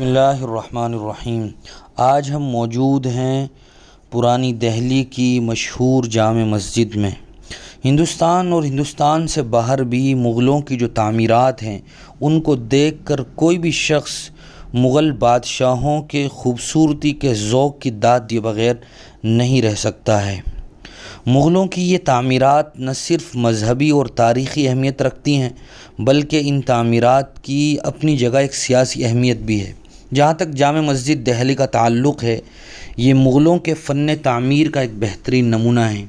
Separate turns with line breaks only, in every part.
बसमीम आज हम मौजूद हैं पुरानी दहली की मशहूर जाम मस्जिद में हिंदुस्तान और हिंदुस्तान से बाहर भी मुग़लों की जो तामीरात हैं उनको देख कर कोई भी शख्स मुग़ल बादशाहों के ख़ूबसूरती के ओक़ की दाद दिए बग़ैर नहीं रह सकता है मुग़लों की ये तामीरत न सिर्फ मजहबी और तारीख़ी अहमियत रखती हैं बल्कि इन तमीरत की अपनी जगह एक सियासी अहमियत भी है जहाँ तक जाम मस्जिद दहली का ताल्लुक़ है ये मुग़लों के फ़न तामीर का एक बेहतरीन नमूना है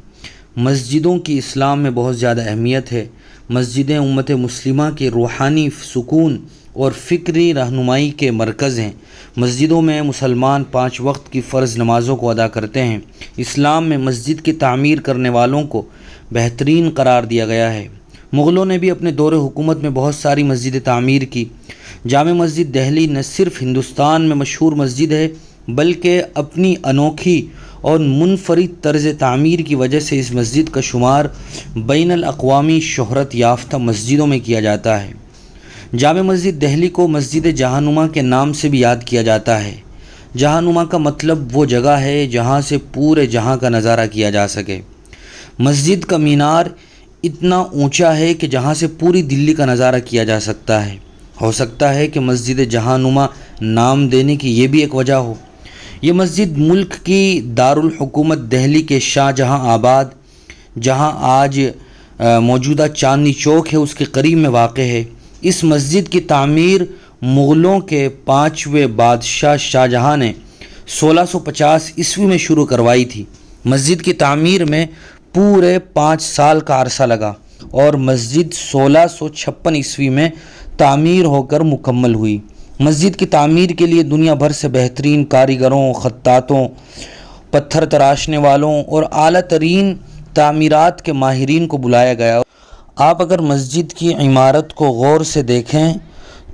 मस्जिदों की इस्लाम में बहुत ज़्यादा अहमियत है मस्जिदें उम्मत मुस्लिमा के रूहानी सुकून और फ़िक्री रहनुमाई के मरकज़ हैं मस्जिदों में मुसलमान पाँच वक्त की फ़र्ज़ नमाज़ों को अदा करते हैं इस्लाम में मस्जिद की तामीर करने वालों को बेहतरीन करार दिया गया है मुग़लों ने भी अपने दौर हुकूमत में बहुत सारी मस्जिदें तामीर की जाम मस्जिद दहली न सिर्फ हिंदुस्तान में मशहूर मस्जिद है बल्कि अपनी अनोखी और मुनफरद तर्ज तमीर की वजह से इस मस्जिद का शुमार बैन अवी शहरत याफ्ता मस्जिदों में किया जाता है जाम मस्जिद दहली को मस्जिद जहानुमा के नाम से भी याद किया जाता है जहानुमा का मतलब वो जगह है जहाँ से पूरे जहाँ का नज़ारा किया जा सके मस्जिद का मीनार इतना ऊंचा है कि जहाँ से पूरी दिल्ली का नज़ारा किया जा सकता है हो सकता है कि मस्जिद जहानुमा नाम देने की ये भी एक वजह हो ये मस्जिद मुल्क की दारकूमत दहली के शाहजहाँ आबाद जहाँ आज मौजूदा चांदनी चौक है उसके करीब में वाक़ है इस मस्जिद की तमीर मुग़लों के पाँचवें बादशाह शाहजहाँ ने 1650 ईस्वी में शुरू करवाई थी मस्जिद की तमीर में पूरे पाँच साल का अरसा लगा और मस्जिद सोलह सौ छप्पन ईस्वी में तामीर होकर मुकम्मल हुई मस्जिद की तामीर के लिए दुनिया भर से बेहतरीन कारीगरों ख़त्तातों पत्थर तराशने वालों और अली तरीन तमीरत के माहरीन को बुलाया गया आप अगर मस्जिद की इमारत को गौर से देखें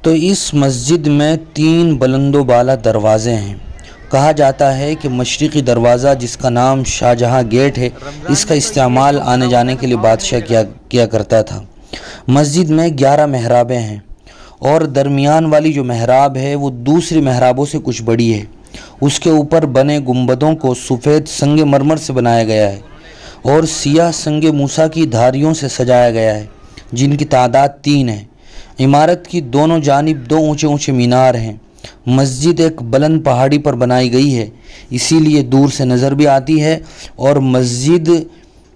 तो इस मस्जिद में तीन बुलंदोबाला दरवाज़े हैं कहा जाता है कि मशरक़ी दरवाज़ा जिसका नाम शाहजहाँ गेट है इसका इस्तेमाल आने जाने के लिए बादशाह किया किया करता था मस्जिद में ग्यारह महराबें हैं और दरमियान वाली जो महराब है वो दूसरी महराबों से कुछ बड़ी है उसके ऊपर बने गुंबदों को सफ़ेद संग मरमर से बनाया गया है और सियाह संग मूसा की धारियों से सजाया गया है जिनकी तादाद तीन है इमारत की दोनों जानब दो ऊंचे ऊंचे मीनार हैं मस्जिद एक बुलंद पहाड़ी पर बनाई गई है इसीलिए दूर से नज़र भी आती है और मस्जिद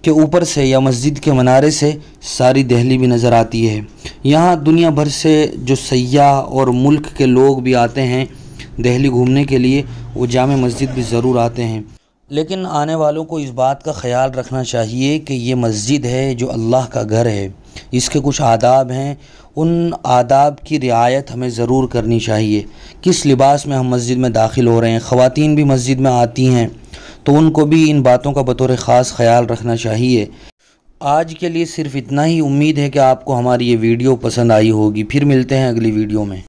के ऊपर से या मस्जिद के मनारे से सारी दहली भी नज़र आती है यहाँ दुनिया भर से जो सयाह और मुल्क के लोग भी आते हैं दहली घूमने के लिए वो जाम मस्जिद भी ज़रूर आते हैं लेकिन आने वालों को इस बात का ख्याल रखना चाहिए कि ये मस्जिद है जो अल्लाह का घर है इसके कुछ आदाब हैं उन आदाब की रियायत हमें ज़रूर करनी चाहिए किस लिबास में हम मस्जिद में दाखिल हो रहे हैं ख़वातीन भी मस्जिद में आती हैं तो उनको भी इन बातों का बतौर ख़ास ख्याल रखना चाहिए आज के लिए सिर्फ़ इतना ही उम्मीद है कि आपको हमारी ये वीडियो पसंद आई होगी फिर मिलते हैं अगली वीडियो में